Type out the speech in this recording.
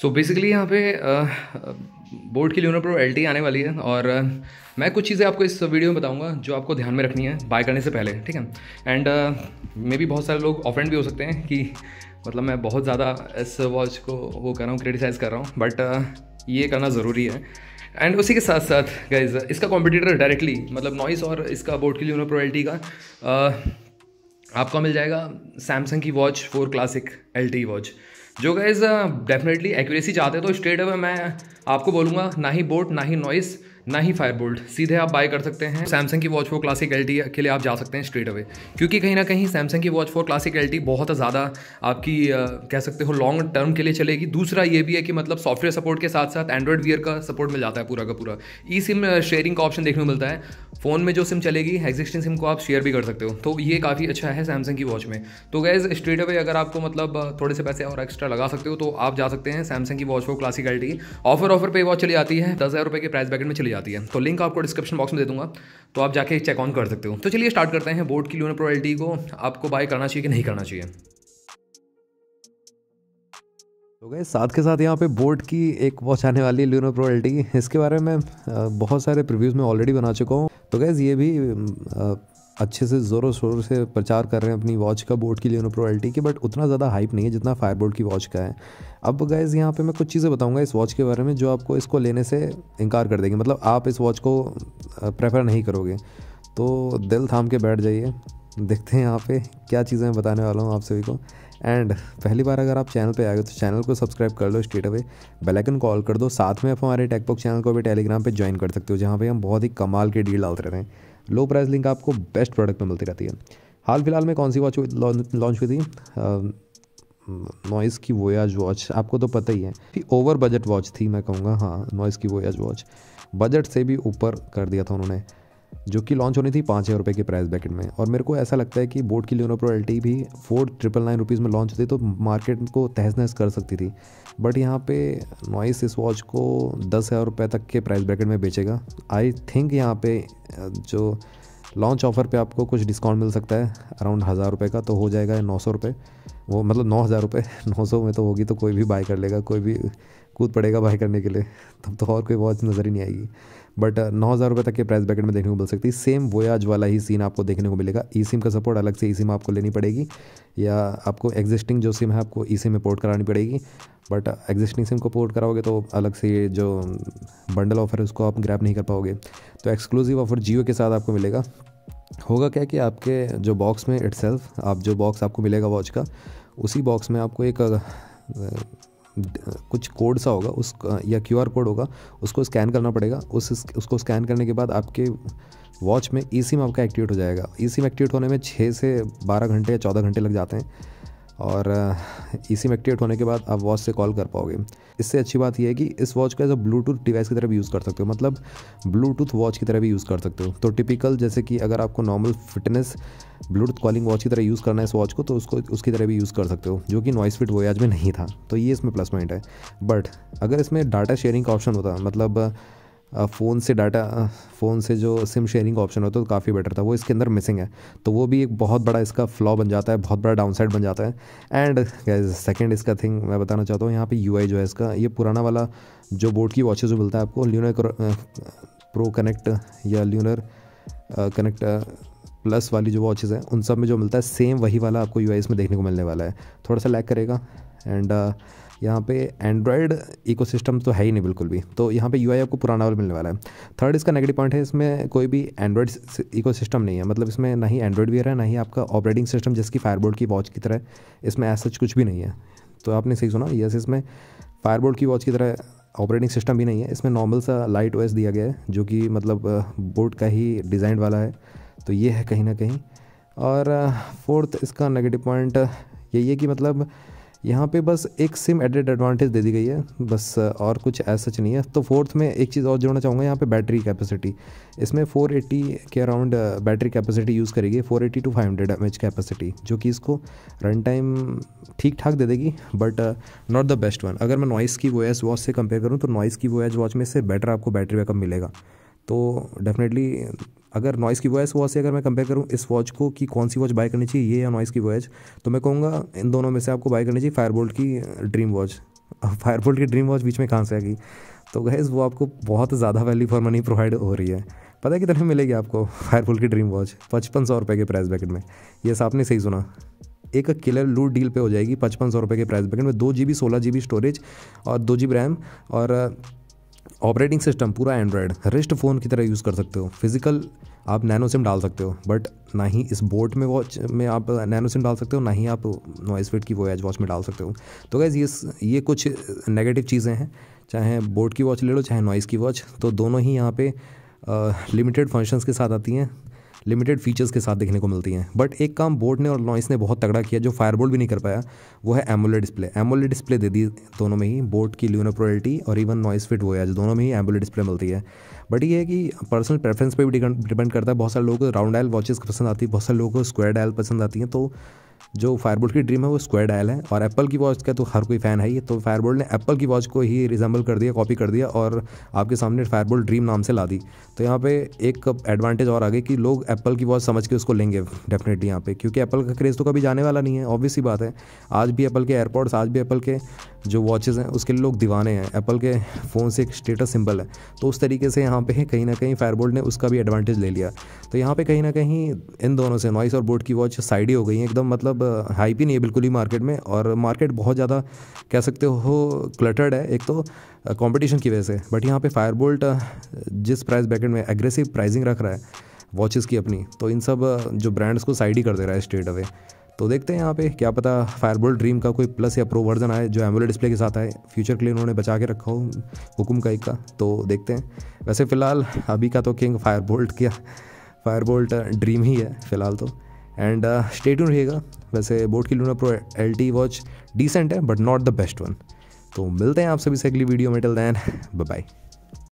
so basically यहाँ पे board की ल्यूनो प्रो एल आने वाली है और मैं कुछ चीज़ें आपको इस वीडियो में बताऊंगा जो आपको ध्यान में रखनी है बाय करने से पहले ठीक है एंड मे बी बहुत सारे लोग ऑफेंड भी हो सकते हैं कि मतलब मैं बहुत ज़्यादा इस वॉच को वो कर रहा हूँ क्रिटिसाइज़ कर रहा हूँ बट uh, ये करना ज़रूरी है एंड उसी के साथ साथ गाइज इसका कॉम्पिटिटर डायरेक्टली मतलब नॉइस और इसका बोर्ड की ल्यूनो प्रो एल का uh, मिल जाएगा सैमसंग की watch four classic L watch जो गाइज डेफिनेटली एक्यूरेसी चाहते हैं तो स्ट्रेट अवे मैं आपको बोलूँगा ना ही बोट ना ही नॉइस ना ही फायर बोल्ट सीधे आप बाय कर सकते हैं सैमसंग की वॉच फोर क्लासिक एल के लिए आप जा सकते हैं स्ट्रेट अवे क्योंकि कहीं ना कहीं सैमसंग की वॉच फोर क्लासिक एल बहुत ज़्यादा आपकी कह सकते हो लॉन्ग टर्म के लिए चलेगी दूसरा ये भी है कि मतलब सॉफ्टवेयर सपोर्ट के साथ साथ एंड्रॉइड वियर का सपोर्ट मिल जाता है पूरा का पूरा ई सिम शेयरिंग का ऑप्शन देखने को मिलता है फ़ोन में जो सिम चलेगी एग्जिस्टिंग सिम को आप शेयर भी कर सकते हो तो ये काफ़ी अच्छा है सैमसंग की वॉच में तो गैज़ स्ट्रेट अवे अगर आपको मतलब थोड़े से पैसे और एक्स्ट्रा लगा सकते हो तो आप जा सकते हैं सैमसंग की watch four classic L offer offer पे वॉच चली जाती है दस हज़ार रुपये के प्राइस बैकेट में चली मिल जाती है तो लिंक आपको डिस्क्रिप्शन बॉक्स में दे दूंगा तो आप जाके चेक ऑन कर सकते हो तो चलिए स्टार्ट करते हैं बोर्ड की लूनर प्रोबेबिलिटी को आपको बाय करना चाहिए कि नहीं करना चाहिए तो गए साथ के साथ यहाँ पे बोर्ड की एक वॉच आने वाली ल्यूनो प्रो एल इसके बारे में बहुत सारे प्रिव्यूज़ में ऑलरेडी बना चुका हूँ तो गैज़ ये भी अच्छे से ज़ोरों शोर से प्रचार कर रहे हैं अपनी वॉच का बोट के लिए उन्होंने प्रोवाल्टी की बट उतना ज़्यादा हाइप नहीं है जितना फायरबोर्ड की वॉच का है अब गैज़ यहाँ पे मैं कुछ चीज़ें बताऊँगा इस वॉच के बारे में जो आपको इसको लेने से इनकार कर देंगे मतलब आप इस वॉच को प्रेफर नहीं करोगे तो दिल थाम के बैठ जाइए देखते हैं यहाँ पे क्या चीज़ें मैं बताने वाला हूँ आप सभी को एंड पहली बार अगर आप चैनल पे आए तो चैनल को सब्सक्राइब कर लो स्ट्रेट अवे बेलाइकन कॉल कर दो साथ में आप हमारे टेकपॉक चैनल को भी टेलीग्राम पे ज्वाइन कर सकते हो जहाँ पे हम बहुत ही कमाल के डील डालते रहते हैं लो प्राइस लिंक आपको बेस्ट प्रोडक्ट में मिलती रहती है हाल फिलहाल में कौन सी वॉच लॉन्च हुई थी नॉइस की वोयाज वॉच आपको तो पता ही है ओवर बजट वॉच थी मैं कहूँगा हाँ नॉइस की वोयाज वॉच बजट से भी ऊपर कर दिया था उन्होंने जो कि लॉन्च होनी थी पाँच हज़ार रुपये के प्राइस ब्रैकेट में और मेरे को ऐसा लगता है कि बोट की लियोनो प्रो एल भी फोर ट्रिपल नाइन रुपीज़ में लॉन्च होती तो मार्केट को तहस नहस कर सकती थी बट यहाँ पे नॉइस इस वॉच को दस हज़ार रुपये तक के प्राइस ब्रैकेट में बेचेगा आई थिंक यहाँ पे जो लॉन्च ऑफर पे आपको कुछ डिस्काउंट मिल सकता है अराउंड हज़ार रुपये का तो हो जाएगा नौ सौ रुपये वो मतलब नौ हज़ार रुपये नौ सौ में तो होगी तो कोई भी बाय कर लेगा कोई भी कूद पड़ेगा बाय करने के लिए तब तो और कोई वॉच नज़र ही नहीं आएगी बट uh, नौ हज़ार रुपये तक के प्राइस ब्रैकेट में देखने को मिल सकती है सेम वोयाज वाला ही सीन आपको देखने को मिलेगा ई सिम का सपोर्ट अलग से ई सिम आपको लेनी पड़ेगी या आपको एग्जिस्टिंग जो सिम है आपको ई सिम में पोर्ट करानी पड़ेगी बट एग्जिस्टिंग सिम को पोर्ट कराओगे तो अलग से जो बंडल um, ऑफर है उसको आप ग्रैप नहीं कर पाओगे तो एक्सक्लूसिव ऑफर जियो के साथ आपको मिलेगा होगा क्या कि आपके जो बॉक्स में इट्सल्फ आप जो बॉक्स आपको मिलेगा वॉच का उसी बॉक्स में आपको एक uh, कुछ कोड सा होगा उस या क्यू कोड होगा उसको स्कैन करना पड़ेगा उस उसको स्कैन करने के बाद आपके वॉच में ई सिम आपका एक्टिवेट हो जाएगा ई e सिम एक्टिवेट होने में छः से बारह घंटे या चौदह घंटे लग जाते हैं और ई सिम एक्टिवेट होने के बाद आप वॉच से कॉल कर पाओगे इससे अच्छी बात यह है कि इस वॉच का जो ब्लूटूथ डिवाइस की तरह भी यूज़ कर सकते हो मतलब ब्लूटूथ वॉच की तरह भी यूज़ कर सकते हो तो टिपिकल जैसे कि अगर आपको normal fitness Bluetooth calling watch की तरह यूज़ करना है इस वॉच को तो उसको उसकी तरह भी यूज़ कर सकते हो जो कि नॉइस फिट वॉयज में नहीं था तो ये इसमें प्लस पॉइंट है बट अगर इसमें डाटा शेयरिंग का ऑप्शन होता मतलब फ़ोन से डाटा फ़ोन से जो सिम शेयरिंग का ऑप्शन होता है तो काफ़ी बेटर था वो इसके अंदर मिसिंग है तो वो भी एक बहुत बड़ा इसका फ्लॉ बन जाता है बहुत बड़ा डाउनसाइड बन जाता है एंड सेकंड इसका थिंग मैं बताना चाहता हूँ यहाँ पे यूआई जो है इसका ये पुराना वाला जो बोर्ड की वॉचेज जो मिलता है आपको ल्यूनर प्रो कनेक्ट या ल्यूनर कनेक्ट प्लस वाली जो वॉचेज़ हैं उन सब में जो मिलता है सेम वही वाला आपको यू में देखने को मिलने वाला है थोड़ा सा लैक करेगा एंड uh, यहाँ पे एंड्रॉयड इकोसिस्टम तो है ही नहीं बिल्कुल भी तो यहाँ पे यू आपको पुराना वाला मिलने वाला है थर्ड इसका नेगेटिव पॉइंट है इसमें कोई भी एंड्रॉयड इकोसिस्टम नहीं है मतलब इसमें ना ही एंड्रॉयड वेयर है ना ही आपका ऑपरेटिंग सिस्टम जिसकी फायरबोर्ड की वॉच की तरह इसमें ऐसा सच कुछ भी नहीं है तो आपने सही सुना यस इसमें फायरबोर्ड की वॉच की तरह ऑपरेटिंग सिस्टम भी नहीं है इसमें नॉर्मल सा लाइट ओएस दिया गया है जो कि मतलब बोर्ड uh, का ही डिज़ाइन वाला है तो ये है कहीं ना कहीं और फोर्थ uh, इसका नेगेटिव पॉइंट यही है कि मतलब यहाँ पे बस एक सिम एडेड एडवांटेज दे दी गई है बस और कुछ ऐसा नहीं है तो फोर्थ में एक चीज़ और जोड़ना चाहूँगा यहाँ पे बैटरी कैपेसिटी इसमें 480 के अराउंड बैटरी कैपेसिटी यूज़ करेगी 480 two five hundred M capacity जो कि इसको रन टाइम ठीक ठाक दे देगी but not the best one अगर मैं नॉइस की वो वॉच से कंपेयर करूँ तो नॉइस की वो वॉच में से बेटर आपको बैटरी बैकअप मिलेगा तो डेफिनेटली अगर नॉइस की वॉइस वॉच से अगर मैं कंपेयर करूँ इस वॉच को कि कौन सी वॉच बाय करनी चाहिए ये या नॉइस की वॉच तो मैं कहूँगा इन दोनों में से आपको बाय करनी चाहिए फायरबोल्ट की ड्रीम वॉच फायरबोल्ट की ड्रीम वॉच बीच में कहाँ से आएगी तो गैस वो आपको बहुत ज़्यादा वैल्यू फॉर मनी प्रोवाइड हो रही है पता है कितने मिलेगी आपको फायरफुल की ड्रीम वॉच पचपन सौ रुपये के प्राइस बैकेट में ये सब आपने सही सुना एक किलर लूट डील पे हो जाएगी पचपन सौ रुपये के प्राइस बैकेट में दो जी बी सोलह जी बी स्टोरेज और दो जी बी रैम और ऑपरेटिंग सिस्टम पूरा एंड्रॉयड रिस्ट फ़ोन की तरह यूज़ कर सकते हो फिजिकल आप नैनो सिम डाल सकते हो बट ना ही इस बोट में वॉच में आप नैनो सिम डाल सकते हो ना ही आप नॉइस फिट की वोयाज वॉच में डाल सकते हो तो गैज़ ये ये कुछ नेगेटिव चीज़ें हैं चाहे बोट की वॉच ले लो चाहे नॉइस की वॉच तो दोनों ही यहाँ पे लिमिटेड फंक्शंस के साथ आती हैं लिमिटेड फीचर्स के साथ देखने को मिलती हैं बट एक काम बोर्ड ने और नॉइस ने बहुत तगड़ा किया जो फायरबोल्ट भी नहीं कर पाया वो है एमोलेड डिस्प्ले एमोले डिस्प्ले दे दी दोनों में ही बोर्ड की ल्यूनो प्रोयल्टी और इवन नॉइस फिट हुआ है दोनों में ही एमोलेड डिस्प्ले मिलती है बट ये है कि पर्सनल प्रेफरेंस पर भी डिपेंड करता है बहुत सारे लोगों को राउंड डायल वॉचेस पसंद आती है बहुत सारे लोगों को स्क्वायर डायल पसंद आती हैं तो जो फायरबोल्ट की ड्रीम है वो स्क्वायर डायल है और एप्पल की वॉच का तो हर कोई फ़ैन है ही तो फायरबोल्ट ने एप्पल की वॉच को ही रिजेंबल कर दिया कॉपी कर दिया और आपके सामने फायरबोल्ट ड्रीम नाम से ला दी तो यहाँ पे एक एडवांटेज और आ गई कि लोग एप्पल की वॉच समझ के उसको लेंगे डेफिनेटली यहाँ पे क्योंकि एप्पल का क्रेज़ तो कभी जाने वाला नहीं है ऑब्वियस ही बात है आज भी एप्पल के एयरपोर्ट्स आज भी एप्पल के जो वॉचेज़ हैं उसके लिए लोग दीवाने हैं एप्पल के फ़ोन से एक स्टेटस सिंबल है तो उस तरीके से यहाँ पे कहीं ना कहीं फायरबोल्ट ने उसका भी एडवांटेज ले लिया तो यहाँ पे कहीं ना कहीं इन दोनों से नॉइस और बोर्ड की वॉच साइड ही हो गई है एकदम मतलब हाइप uh, ही नहीं है बिल्कुल ही मार्केट में और मार्केट बहुत ज़्यादा कह सकते हो क्लटर्ड है एक तो कॉम्पिटिशन uh, की वजह से बट यहाँ पे फायरबोल्ट uh, जिस प्राइस बैकेट में एग्रेसिव प्राइजिंग रख रहा है वॉचेस की अपनी तो इन सब जो ब्रांड्स को साइड ही कर दे रहा है स्ट्रेट अवे तो देखते हैं यहाँ पे क्या पता फायरबोल्ट ड्रीम का कोई प्लस या प्रो वर्जन आए जो एमुलेट डिस्प्ले के साथ आए फ्यूचर के लिए उन्होंने बचा के रखा हो हुकुम का एक का तो देखते हैं वैसे फ़िलहाल अभी का तो किंग फायरबोल्ट क्या फायरबोल्ट ड्रीम ही है फ़िलहाल तो एंड स्टेट uh, रहिएगा वैसे बोट की Lunar Pro L T watch decent है but not the best one तो मिलते हैं आप सभी से अगली वीडियो में टिल दैन बाय